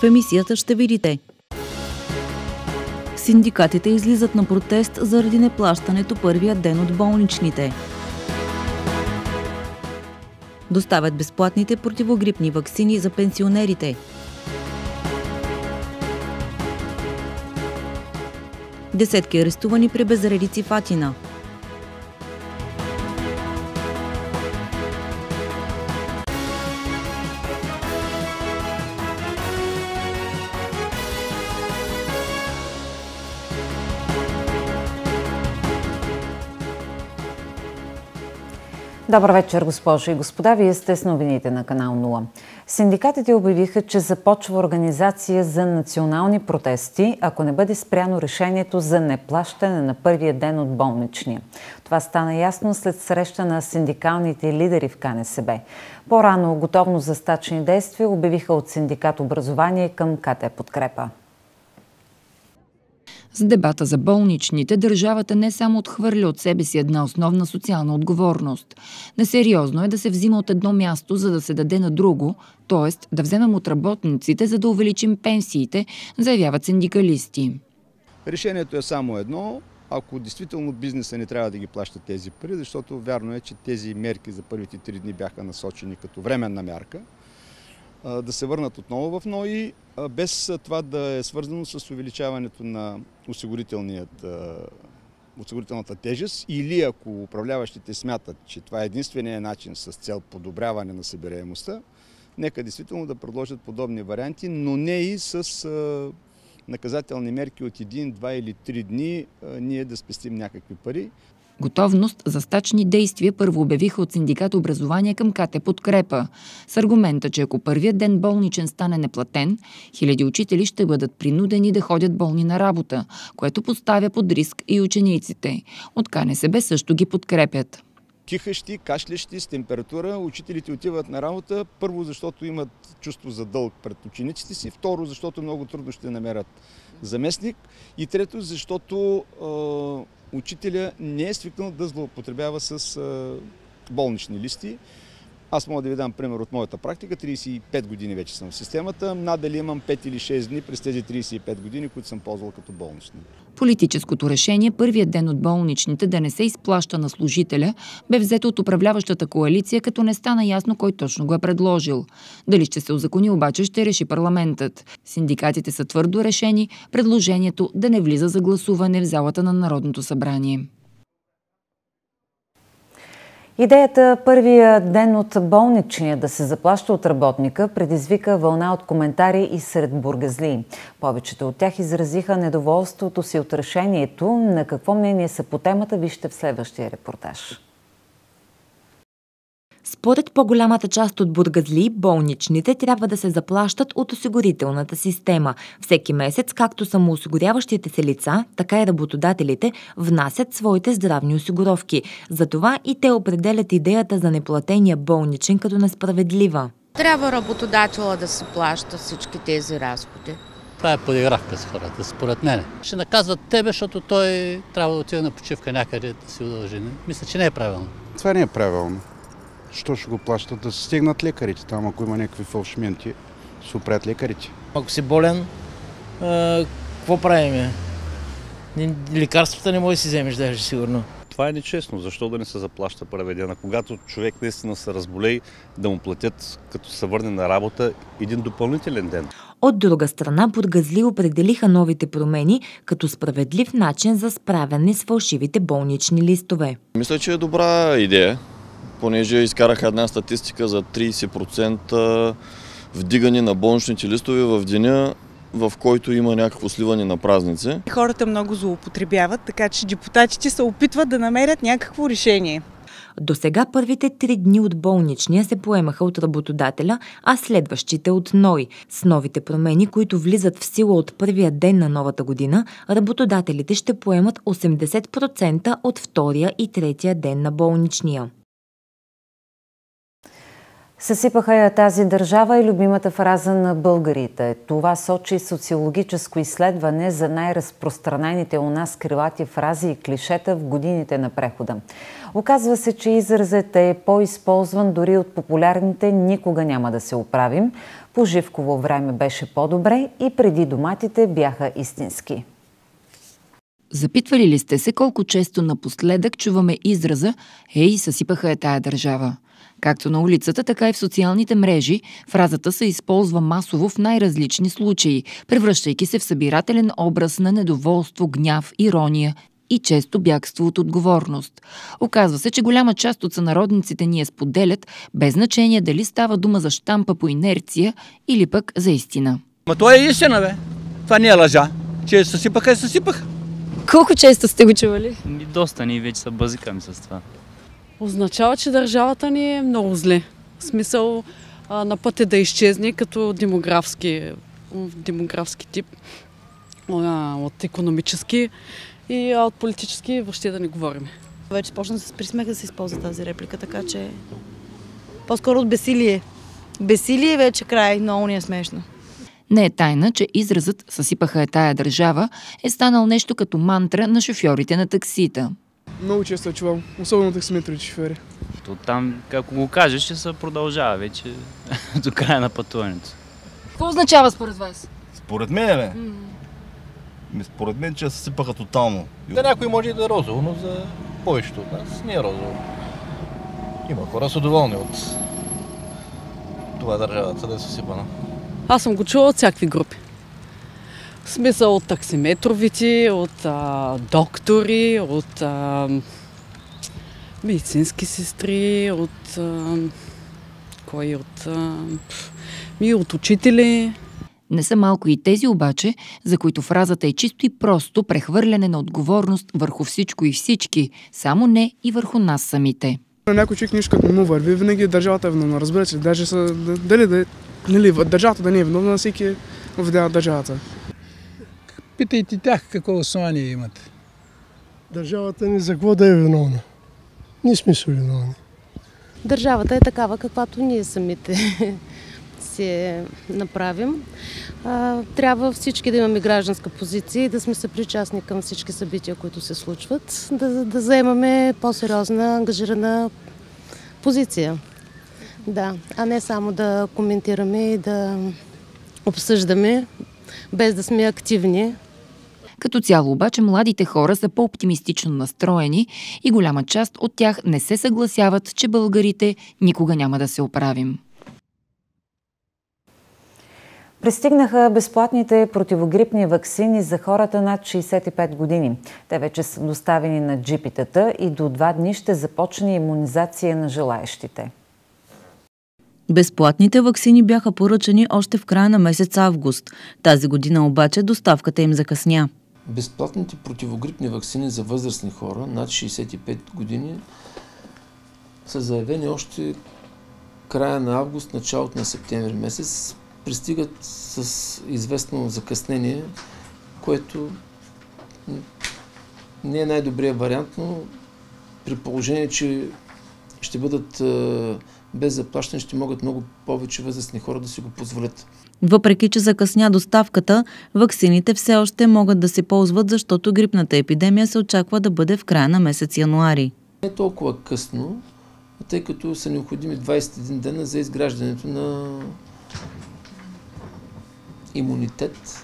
В емисията ще видите Синдикатите излизат на протест заради неплащането първия ден от болничните. Доставят безплатните противогрипни вакцини за пенсионерите. Десетки арестувани при безредици Фатина. Добър вечер, госпожи и господа. Вие сте с новините на канал 0. Синдикатите обявиха, че започва организация за национални протести, ако не бъде спряно решението за неплащане на първия ден от болничния. Това стана ясно след среща на синдикалните лидери в КНСБ. По-рано готовно за стачни действия обявиха от синдикат образование към КТ подкрепа. С дебата за болничните държавата не само отхвърля от себе си една основна социална отговорност. Несериозно е да се взима от едно място, за да се даде на друго, т.е. да вземем от работниците, за да увеличим пенсиите, заявяват синдикалисти. Решението е само едно ако действително бизнеса не трябва да ги плаща тези пари, защото вярно е, че тези мерки за първите три дни бяха насочени като временна мярка – да се върнат отново в НОИ, без това да е свързано с увеличаването на осигурителната тежест или ако управляващите смятат, че това е единствения начин с цел подобряване на събираемостта, нека действително да предложат подобни варианти, но не и с наказателни мерки от един, два или три дни ние да спестим някакви пари. Готовност за стачни действия първо обявиха от синдикат образование към КТ подкрепа. С аргумента, че ако първият ден болничен стане неплатен, хиляди учители ще бъдат принудени да ходят болни на работа, което поставя под риск и учениците. От КНСБ също ги подкрепят кихащи, кашлящи, с температура. Учителите отиват на работа, първо защото имат чувство за дълг пред учениците си, второ защото много трудно ще намерят заместник. И трето, защото учителя не е свикнал да злоупотребява с болнични листи. Аз мога да ви дам пример от моята практика. 35 години вече съм в системата. Надали имам 5 или 6 дни през тези 35 години, които съм ползвал като болнични. Политическото решение първият ден от болничните да не се изплаща на служителя бе взето от управляващата коалиция, като не стана ясно кой точно го е предложил. Дали ще се озакони обаче ще реши парламентът. Синдикатите са твърдо решени предложението да не влиза за гласуване в залата на Народното събрание. Идеята първия ден от болничния да се заплаща от работника предизвика вълна от коментари и сред бургазли. Повечето от тях изразиха недоволството си от решението. На какво мнение са по темата, вижте в следващия репортаж. Според по-голямата част от бургазли, болничните трябва да се заплащат от осигурителната система. Всеки месец, както самоосигуряващите се лица, така и работодателите внасят своите здравни осигуровки. Затова и те определят идеята за неплатения болничен като несправедлива. Трябва работодателя да се плаща всички тези разходи. Това е подигравка с хората, според мен. Ще наказват тебе, защото той трябва да отиде на почивка някъде да си удължи. Мисля, че не е правилно. Това не е правилно що ще го плащат? Да се стигнат лекарите там, ако има някакви фалшименти, се опрят лекарите. Ако си болен, какво правим? Лекарствата не може да си вземеш даже сигурно. Това е нечестно. Защо да не се заплаща ден, Когато човек наистина се разболей, да му платят, като се върне на работа, един допълнителен ден. От друга страна, бургазли определиха новите промени като справедлив начин за справяне с фалшивите болнични листове. Мисля, че е добра идея понеже изкараха една статистика за 30% вдигане на болничните листове в деня, в който има някакво сливане на празници. Хората много злоупотребяват, така че депутатите се опитват да намерят някакво решение. До сега първите три дни от болничния се поемаха от работодателя, а следващите от НОИ. С новите промени, които влизат в сила от първия ден на новата година, работодателите ще поемат 80% от втория и третия ден на болничния. Съсипаха я тази държава и любимата фраза на българите. Това сочи социологическо изследване за най-разпространените у нас крилати фрази и клишета в годините на прехода. Оказва се, че изразът е по-използван дори от популярните «Никога няма да се оправим», по Живково време беше по-добре и преди доматите бяха истински. Запитвали ли сте се колко често напоследък чуваме израза «Ей, съсипаха е тая държава»? Както на улицата, така и в социалните мрежи, фразата се използва масово в най-различни случаи, превръщайки се в събирателен образ на недоволство, гняв, ирония и често бягство от отговорност. Оказва се, че голяма част от сънародниците ни я споделят, без значение дали става дума за штампа по инерция или пък за истина. Ма то е истина, бе. Това не е лъжа. Че съсипаха, и съсипаха. Колко често сте го чували? Доста ни вече са базикам с това означава, че държавата ни е много зле. В смисъл а, на път е да изчезне като демографски, демографски тип, а, от економически и а от политически въобще да не говорим. Вече почна с присмех да се използва тази реплика, така че по-скоро от бесилие. Бесилие е вече край, много ни е смешно. Не е тайна, че изразът «съсипаха е тая държава» е станал нещо като мантра на шофьорите на таксита. Много често е чувам, особено таксиметровите шофьори. То там, ако го кажеш, ще се продължава вече до края на пътуването. Какво означава според вас? Според мен, бе? Mm. Ми, според мен, че се сипаха тотално. Да някой може и да е розово, но за повечето от нас не е розово. Има хора са доволни от това държавата да е съсипана. Аз съм го чувал от всякакви групи. В смисъл от таксиметровите, от а, доктори, от а, медицински сестри, от... А, кой от... А, ми от учители. Не са малко и тези обаче, за които фразата е чисто и просто прехвърляне на отговорност върху всичко и всички, само не и върху нас самите. На някой човек нищо не му върви, винаги държавата е виновна, разбирате даже са, дали да, е, нали, държавата да не е виновна, всеки е виновна държавата. Питайте тях какво основание имат. Държавата ни за какво да е виновна? Ни сме са виновни. Държавата е такава, каквато ние самите се направим. Трябва всички да имаме гражданска позиция и да сме съпричастни към всички събития, които се случват, да, да заемаме по-сериозна, ангажирана позиция. Да, а не само да коментираме и да обсъждаме, без да сме активни като цяло обаче младите хора са по-оптимистично настроени и голяма част от тях не се съгласяват, че българите никога няма да се оправим. Пристигнаха безплатните противогрипни вакцини за хората над 65 години. Те вече са доставени на джипитата и до два дни ще започне иммунизация на желаящите. Безплатните вакцини бяха поръчани още в края на месец август. Тази година обаче доставката им закъсня. Безплатните противогрипни вакцини за възрастни хора над 65 години са заявени още края на август, началото на септември месец. Пристигат с известно закъснение, което не е най-добрият вариант, но при положение, че ще бъдат е, без заплащане, ще могат много повече възрастни хора да си го позволят. Въпреки, че закъсня доставката, ваксините все още могат да се ползват, защото грипната епидемия се очаква да бъде в края на месец януари. Не е толкова късно, тъй като са необходими 21 дена за изграждането на имунитет.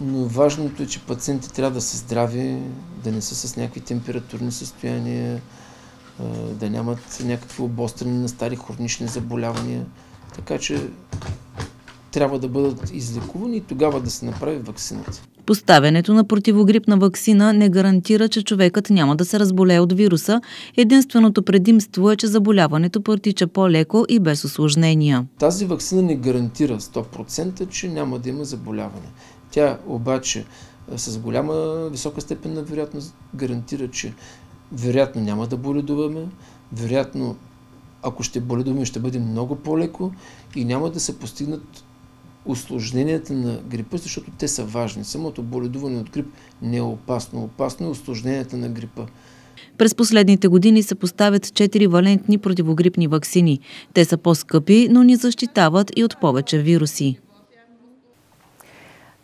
Но важното е, че пациентите трябва да са здрави, да не са с някакви температурни състояния, да нямат някакви обострени на стари хронични заболявания. Така че трябва да бъдат излекувани и тогава да се направи вакцината. Поставянето на противогрипна вакцина не гарантира, че човекът няма да се разболее от вируса. Единственото предимство е, че заболяването протича по-леко и без осложнения. Тази вакцина не гарантира 100%, че няма да има заболяване. Тя обаче с голяма висока степен на вероятност гарантира, че вероятно няма да боледуваме, вероятно ако ще боледуваме, ще бъде много по-леко и няма да се постигнат осложненията на грипа, защото те са важни. Самото боледуване от грип не е опасно. Опасно е осложненията на грипа. През последните години се поставят 4 валентни противогрипни вакцини. Те са по-скъпи, но ни защитават и от повече вируси.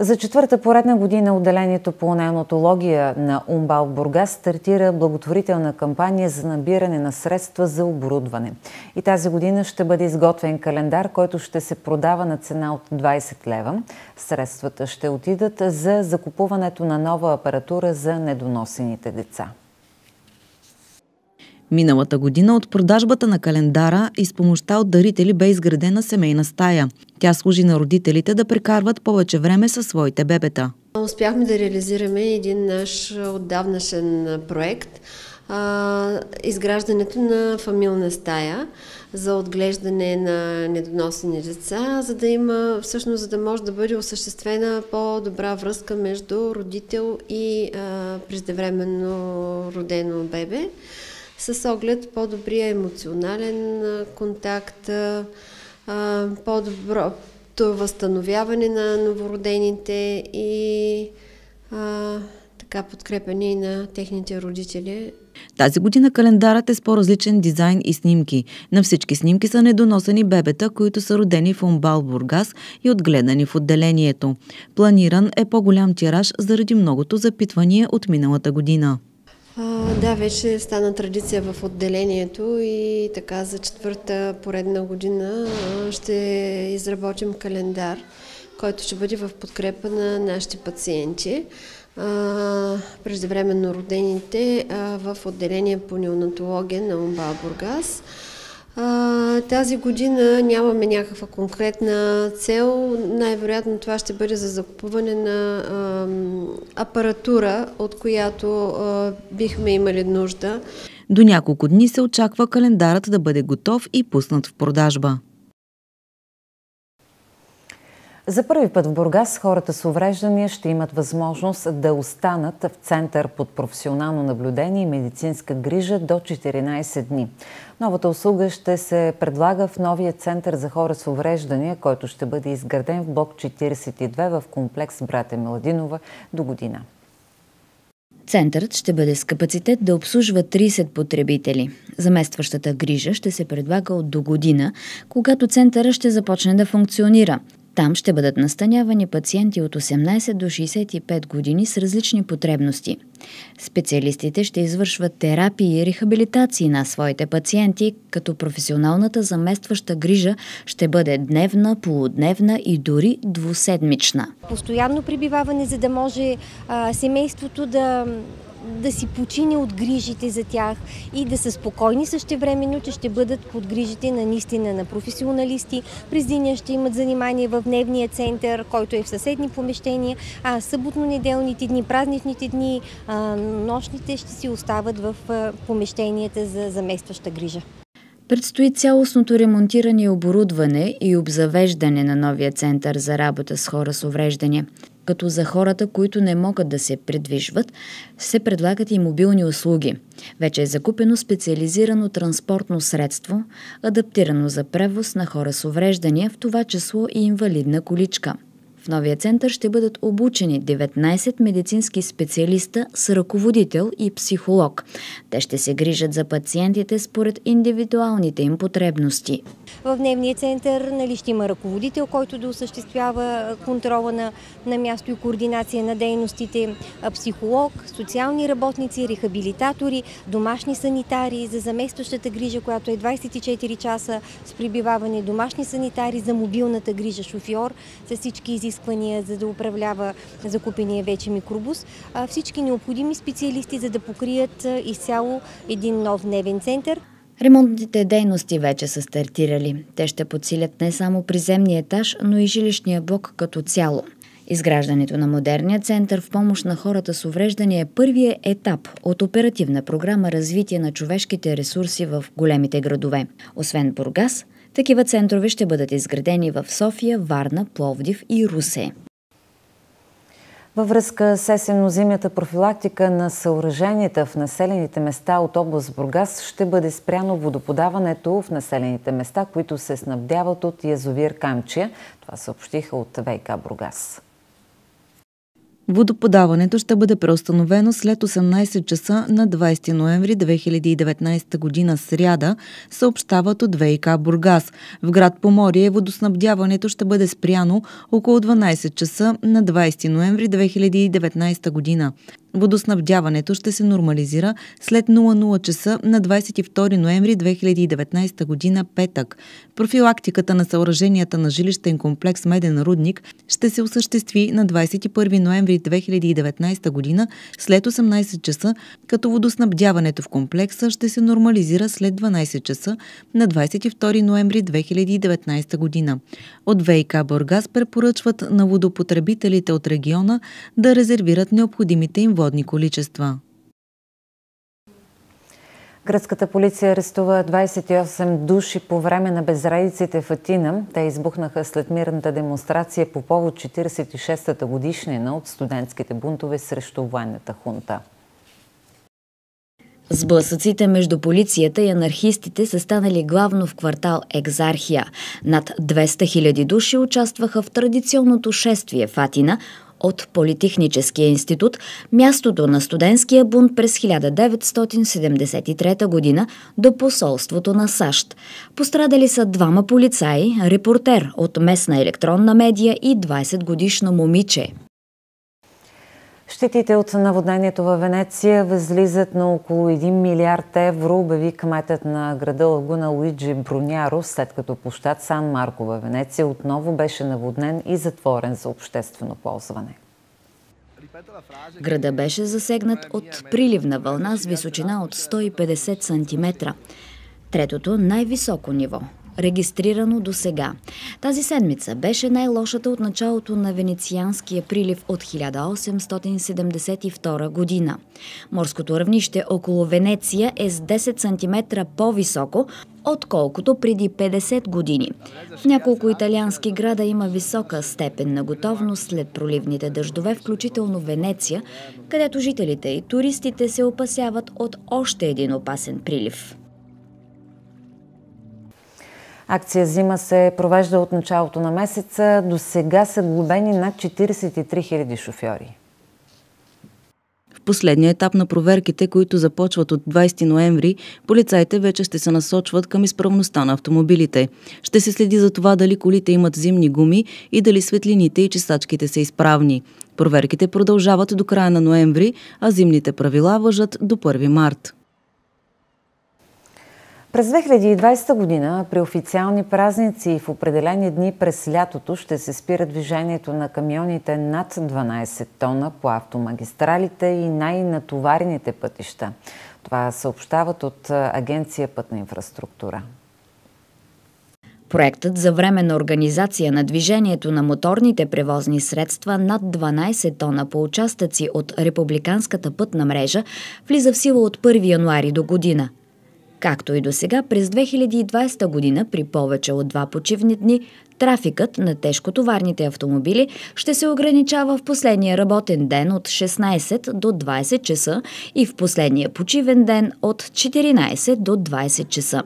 За четвърта поредна година отделението по неонатология на Умбал Бургас стартира благотворителна кампания за набиране на средства за оборудване. И тази година ще бъде изготвен календар, който ще се продава на цена от 20 лева. Средствата ще отидат за закупуването на нова апаратура за недоносените деца. Миналата година от продажбата на календара и с помощта от дарители бе изградена семейна стая. Тя служи на родителите да прекарват повече време със своите бебета. Успяхме да реализираме един наш отдавнашен проект изграждането на фамилна стая за отглеждане на недоносени деца, за да има, всъщност, за да може да бъде осъществена по-добра връзка между родител и а, преждевременно родено бебе с оглед по-добрия емоционален контакт, по-доброто възстановяване на новородените и а, така подкрепени на техните родители. Тази година календарът е с по-различен дизайн и снимки. На всички снимки са недоносени бебета, които са родени в Умбал Бургас и отгледани в отделението. Планиран е по-голям тираж заради многото запитвания от миналата година. А, да, вече стана традиция в отделението и така за четвърта поредна година ще изработим календар, който ще бъде в подкрепа на нашите пациенти, а, преждевременно родените а, в отделение по неонатология на Умбал Бургас тази година нямаме някаква конкретна цел. Най-вероятно това ще бъде за закупуване на апаратура, от която бихме имали нужда. До няколко дни се очаква календарът да бъде готов и пуснат в продажба. За първи път в Бургас хората с увреждания ще имат възможност да останат в център под професионално наблюдение и медицинска грижа до 14 дни. Новата услуга ще се предлага в новия център за хора с увреждания, който ще бъде изграден в блок 42 в комплекс Брате Меладинова до година. Центърът ще бъде с капацитет да обслужва 30 потребители. Заместващата грижа ще се предлага от до година, когато центъра ще започне да функционира. Там ще бъдат настанявани пациенти от 18 до 65 години с различни потребности. Специалистите ще извършват терапии и рехабилитации на своите пациенти, като професионалната заместваща грижа ще бъде дневна, полудневна и дори двуседмична. Постоянно прибиваване, за да може а, семейството да да си почине от грижите за тях и да са спокойни същевременно, че ще бъдат под грижите на наистина на професионалисти. През деня ще имат занимание в дневния център, който е в съседни помещения, а съботно-неделните дни, празничните дни, нощните ще си остават в помещенията за заместваща грижа. Предстои цялостното ремонтиране и оборудване и обзавеждане на новия център за работа с хора с увреждания като за хората, които не могат да се придвижват, се предлагат и мобилни услуги. Вече е закупено специализирано транспортно средство, адаптирано за превоз на хора с увреждания, в това число и инвалидна количка – новия център ще бъдат обучени 19 медицински специалиста с ръководител и психолог. Те ще се грижат за пациентите според индивидуалните им потребности. В дневния център нали, ще има ръководител, който да осъществява контрола на, на място и координация на дейностите, психолог, социални работници, рехабилитатори, домашни санитари за заместващата грижа, която е 24 часа с прибиваване, домашни санитари за мобилната грижа, шофьор с всички изисквания изисквания, за да управлява закупения вече микробус, всички необходими специалисти, за да покрият изцяло един нов дневен център. Ремонтните дейности вече са стартирали. Те ще подсилят не само приземния етаж, но и жилищния блок като цяло. Изграждането на модерния център в помощ на хората с увреждания е първият етап от оперативна програма Развитие на човешките ресурси в големите градове. Освен Бургас, такива центрове ще бъдат изградени в София, Варна, Пловдив и Русе. Във връзка с есенно зимята профилактика на съоръженията в населените места от област Бургас ще бъде спряно водоподаването в населените места, които се снабдяват от язовир Камчия. Това съобщиха от ВК Бургас. Водоподаването ще бъде преустановено след 18 часа на 20 ноември 2019 година сряда, съобщават от ВИК Бургас. В град Поморие водоснабдяването ще бъде спряно около 12 часа на 20 ноември 2019 година. Водоснабдяването ще се нормализира след 00 часа на 22 ноември 2019 година петък. Профилактиката на съоръженията на жилищен комплекс Меден Рудник ще се осъществи на 21 ноември 2019 година след 18 часа, като водоснабдяването в комплекса ще се нормализира след 12 часа на 22 ноември 2019 година. От ВИК Бургас препоръчват на водопотребителите от региона да резервират необходимите им водни количества. Гръцката полиция арестува 28 души по време на безрадиците в Атина. Те избухнаха след мирната демонстрация по повод 46-та годишнина от студентските бунтове срещу военната хунта. Сблъсъците между полицията и анархистите са станали главно в квартал Екзархия. Над 200 000 души участваха в традиционното шествие в Атина – от Политехническия институт, мястото на студентския бунт през 1973 година до посолството на САЩ. Пострадали са двама полицаи, репортер от местна електронна медия и 20 годишно момиче. Щетите от наводнението във Венеция възлизат на около 1 милиард евро, обяви кметът на града Лагуна Луиджи Бруняро, след като площад Сан Марко във Венеция отново беше наводнен и затворен за обществено ползване. Града беше засегнат от приливна вълна с височина от 150 см. Третото най-високо ниво регистрирано до сега. Тази седмица беше най-лошата от началото на венецианския прилив от 1872 година. Морското равнище около Венеция е с 10 см по-високо, отколкото преди 50 години. В няколко италиански града има висока степен на готовност след проливните дъждове, включително Венеция, където жителите и туристите се опасяват от още един опасен прилив. Акция Зима се провежда от началото на месеца. До сега са глобени над 43 000 шофьори последния етап на проверките, които започват от 20 ноември, полицаите вече ще се насочват към изправността на автомобилите. Ще се следи за това дали колите имат зимни гуми и дали светлините и чистачките са изправни. Проверките продължават до края на ноември, а зимните правила въжат до 1 март. През 2020 година при официални празници и в определени дни през лятото ще се спира движението на камионите над 12 тона по автомагистралите и най-натоварените пътища. Това съобщават от Агенция Пътна инфраструктура. Проектът за временна организация на движението на моторните превозни средства над 12 тона по участъци от републиканската пътна мрежа влиза в сила от 1 януари до година – Както и до сега, през 2020 година при повече от два почивни дни, трафикът на тежкотоварните автомобили ще се ограничава в последния работен ден от 16 до 20 часа и в последния почивен ден от 14 до 20 часа.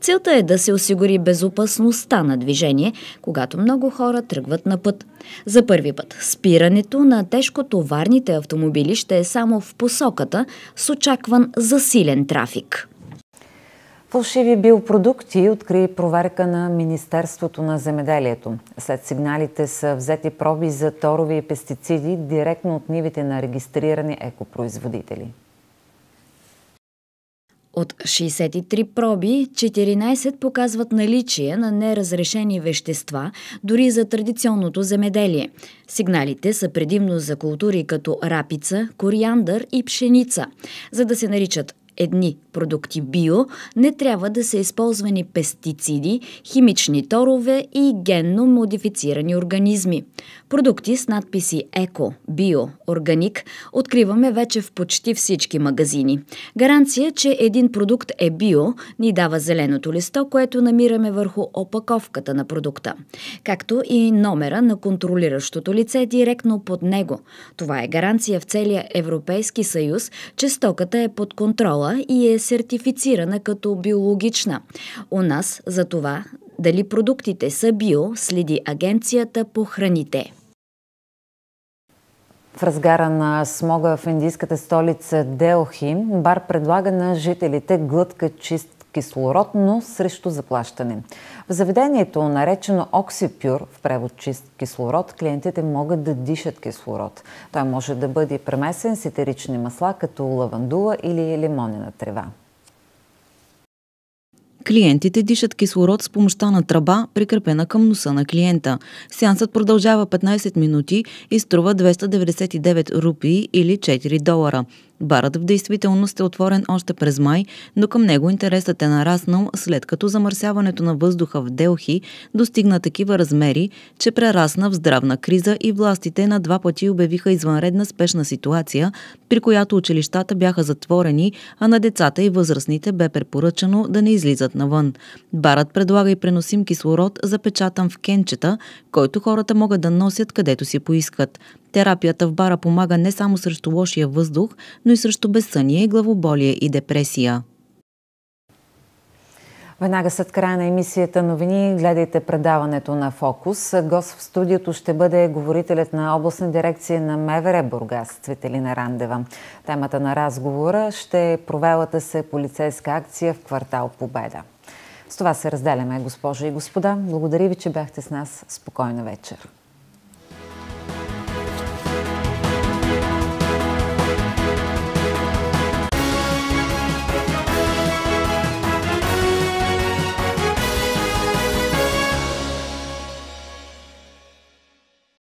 Целта е да се осигури безопасността на движение, когато много хора тръгват на път. За първи път спирането на тежкотоварните автомобили ще е само в посоката с очакван засилен трафик. Фалшиви биопродукти откри проверка на Министерството на земеделието. След сигналите са взети проби за торови и пестициди директно от нивите на регистрирани екопроизводители. От 63 проби, 14 показват наличие на неразрешени вещества, дори за традиционното земеделие. Сигналите са предимно за култури като рапица, кориандър и пшеница. За да се наричат едни продукти био, не трябва да са използвани пестициди, химични торове и генно модифицирани организми. Продукти с надписи еко, био, органик откриваме вече в почти всички магазини. Гаранция, че един продукт е био, ни дава зеленото листо, което намираме върху опаковката на продукта, както и номера на контролиращото лице директно под него. Това е гаранция в целия Европейски съюз, че стоката е под контрола и е сертифицирана като биологична. У нас за това дали продуктите са био, следи Агенцията по храните. В разгара на смога в индийската столица Делхи, бар предлага на жителите глътка чист кислород, но срещу заплащане. В заведението, наречено Оксипюр, в превод чист кислород, клиентите могат да дишат кислород. Той може да бъде премесен с етерични масла, като лавандула или лимонена трева. Клиентите дишат кислород с помощта на тръба, прикрепена към носа на клиента. Сеансът продължава 15 минути и струва 299 рупии или 4 долара. Барът в действителност е отворен още през май, но към него интересът е нараснал след като замърсяването на въздуха в Делхи достигна такива размери, че прерасна в здравна криза и властите на два пъти обявиха извънредна спешна ситуация, при която училищата бяха затворени, а на децата и възрастните бе препоръчано да не излизат навън. Барът предлага и преносим кислород, запечатан в кенчета, който хората могат да носят където си поискат. Терапията в бара помага не само срещу лошия въздух, но и срещу безсъние, главоболие и депресия. Веднага след края на емисията новини гледайте предаването на Фокус. Гост в студиото ще бъде говорителят на областна дирекция на Мевере Бургас, Цветелина Рандева. Темата на разговора ще е провелата се полицейска акция в квартал Победа. С това се разделяме, госпожа и господа. Благодаря ви, че бяхте с нас. Спокойна вечер.